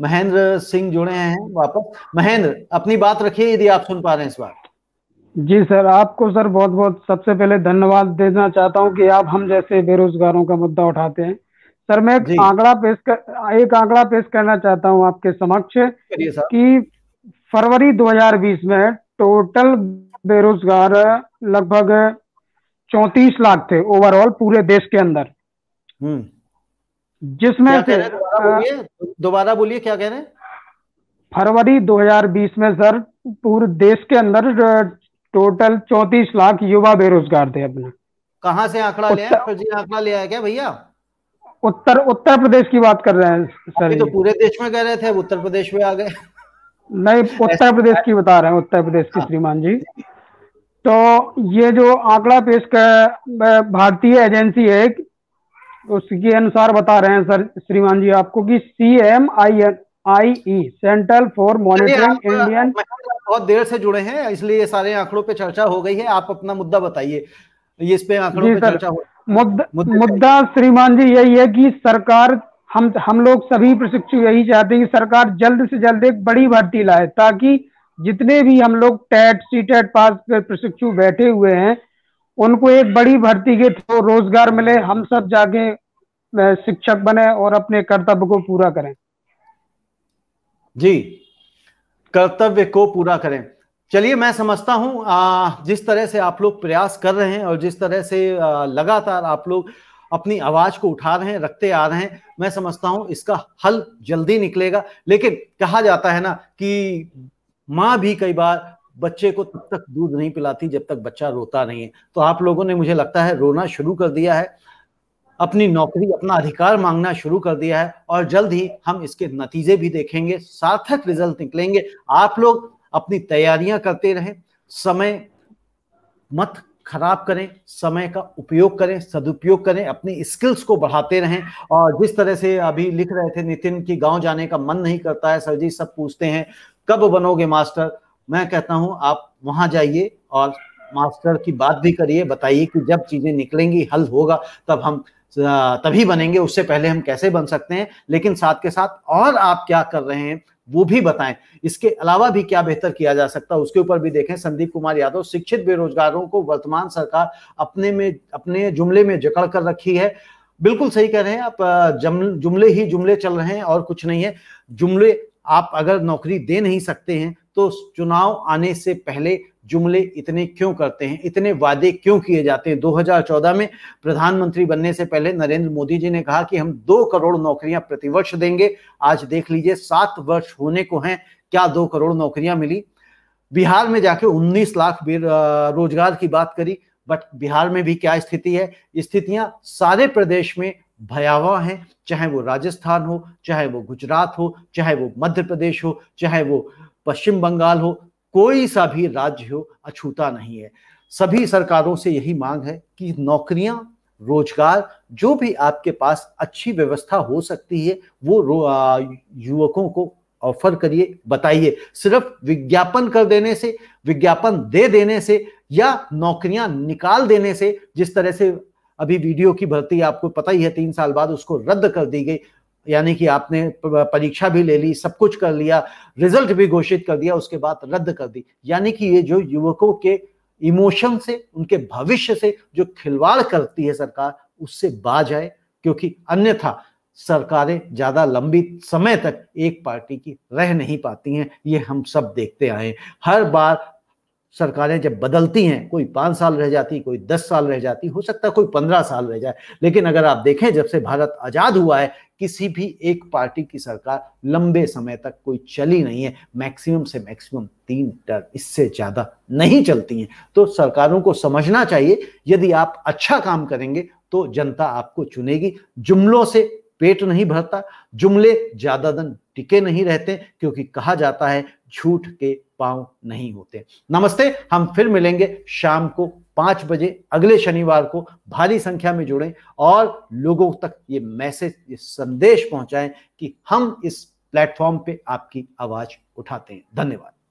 महेंद्र सिंह जुड़े हैं वापस महेंद्र अपनी बात रखिए यदि आप सुन पा रहे हैं इस बार जी सर आपको सर बहुत बहुत सबसे पहले धन्यवाद देना चाहता हूँ कि आप हम जैसे बेरोजगारों का मुद्दा उठाते हैं सर मैं एक आंकड़ा पेश कर एक आंकड़ा पेश करना चाहता हूं आपके समक्ष कि फरवरी 2020 में टोटल बेरोजगार लगभग चौतीस लाख थे ओवरऑल पूरे देश के अंदर हम्म। जिसमें से दोबारा बोलिए क्या कह रहे हैं फरवरी 2020 में सर पूरे देश के अंदर टोटल चौतीस लाख युवा बेरोजगार थे अपने कहा से आंकड़ा ले आंकड़ा ले आया क्या भैया उत्तर उत्तर प्रदेश की बात कर रहे हैं सर तो पूरे देश में कह रहे थे उत्तर प्रदेश में आ गए नहीं उत्तर प्रदेश की बता रहे हैं उत्तर प्रदेश की हाँ। श्रीमान जी तो ये जो आंकड़ा पेश कर भारतीय एजेंसी है उसके अनुसार बता रहे हैं सर श्रीमान जी आपको कि C M I N I E central for monitoring Indian बहुत देर से जुड़े हैं इसलिए ये सारे आंकड़ों पे चर्चा हो गई है आप अपना मुद्दा बताइए ये इस पे आंकड़ों पे चर्चा हो मुद्दा मुद्दा श्रीमान जी यही है कि सरकार हम हम लोग सभी प्रशिक्षु यही चाहते हैं कि सरकार जल्द से जल्द एक बड़ी भर्ती लाए ताकि जितने भी हम लोग टेट सी टेट पास प्रशिक्षु बैठे हुए हैं उनको एक बड़ी भर्ती के थ्रू रोजगार मिले हम सब जाके शिक्षक बने और अपने कर्तव्य को पूरा करें जी कर्तव्य को पूरा करें चलिए मैं समझता हूं आ, जिस तरह से आप लोग प्रयास कर रहे हैं और जिस तरह से आ, लगातार आप लोग अपनी आवाज को उठा रहे हैं रखते आ रहे हैं मैं समझता हूं इसका हल जल्दी निकलेगा लेकिन कहा जाता है ना कि माँ भी कई बार बच्चे को तब तक दूध नहीं पिलाती जब तक बच्चा रोता नहीं है तो आप लोगों ने मुझे लगता है रोना शुरू कर दिया है अपनी नौकरी अपना अधिकार मांगना शुरू कर दिया है और जल्द ही हम इसके नतीजे भी देखेंगे सार्थक रिजल्ट निकलेंगे आप लोग अपनी तैयारियां करते रहें समय मत खराब करें समय का उपयोग करें सदुपयोग करें अपनी स्किल्स को बढ़ाते रहें और जिस तरह से अभी लिख रहे थे नितिन की गांव जाने का मन नहीं करता है सर जी सब पूछते हैं कब बनोगे मास्टर मैं कहता हूं आप वहां जाइए और मास्टर की बात भी करिए बताइए कि जब चीज़ें निकलेंगी हल होगा तब हम तभी बनेंगे उससे पहले हम कैसे बन सकते हैं लेकिन साथ के साथ और आप क्या कर रहे हैं वो भी बताएं इसके अलावा भी क्या बेहतर किया जा सकता है उसके ऊपर भी देखें संदीप कुमार यादव शिक्षित बेरोजगारों को वर्तमान सरकार अपने में अपने जुमले में जकड़ कर रखी है बिल्कुल सही कह रहे हैं आप जुमले ही जुमले चल रहे हैं और कुछ नहीं है जुमले आप अगर नौकरी दे नहीं सकते हैं तो चुनाव आने से पहले जुमले इतने क्यों करते हैं इतने वादे क्यों किए जाते हैं 2014 में प्रधानमंत्री बनने से पहले नरेंद्र मोदी जी ने कहा कि हम दो करोड़ नौकरियां प्रतिवर्ष देंगे आज देख लीजिए सात वर्ष होने को हैं क्या दो करोड़ नौकरियां मिली बिहार में जाके 19 लाख रोजगार की बात करी बट बिहार में भी क्या स्थिति है स्थितियां सारे प्रदेश में भयावह हैं चाहे वो राजस्थान हो चाहे वो गुजरात हो चाहे वो मध्य प्रदेश हो चाहे वो पश्चिम बंगाल हो कोई सा भी राज्य हो अछूता नहीं है सभी सरकारों से यही मांग है कि नौकरियां रोजगार जो भी आपके पास अच्छी व्यवस्था हो सकती है वो युवकों को ऑफर करिए बताइए सिर्फ विज्ञापन कर देने से विज्ञापन दे देने से या नौकरियां निकाल देने से जिस तरह से अभी वीडियो की भर्ती आपको पता ही है तीन साल बाद उसको रद्द कर दी गई यानी कि आपने परीक्षा भी ले ली सब कुछ कर लिया रिजल्ट भी घोषित कर दिया उसके बाद रद्द कर दी यानी कि ये जो युवकों के इमोशन से उनके भविष्य से जो खिलवाड़ करती है सरकार उससे बाज आए क्योंकि अन्यथा सरकारें ज्यादा लंबी समय तक एक पार्टी की रह नहीं पाती हैं ये हम सब देखते आए हर बार सरकारें जब बदलती हैं कोई पांच साल रह जाती कोई दस साल रह जाती हो सकता है कोई पंद्रह साल रह जाए लेकिन अगर आप देखें जब से भारत आज़ाद हुआ है किसी भी एक पार्टी की सरकार लंबे समय तक कोई चली नहीं है मैक्सिमम से मैक्सिमम तीन टर्म इससे ज्यादा नहीं चलती हैं तो सरकारों को समझना चाहिए यदि आप अच्छा काम करेंगे तो जनता आपको चुनेगी जुमलों से पेट नहीं भरता जुमले ज्यादा दिन टिके नहीं रहते क्योंकि कहा जाता है झूठ के पांव नहीं होते नमस्ते हम फिर मिलेंगे शाम को पांच बजे अगले शनिवार को भारी संख्या में जुड़ें और लोगों तक ये मैसेज ये संदेश पहुंचाएं कि हम इस प्लेटफॉर्म पे आपकी आवाज उठाते हैं धन्यवाद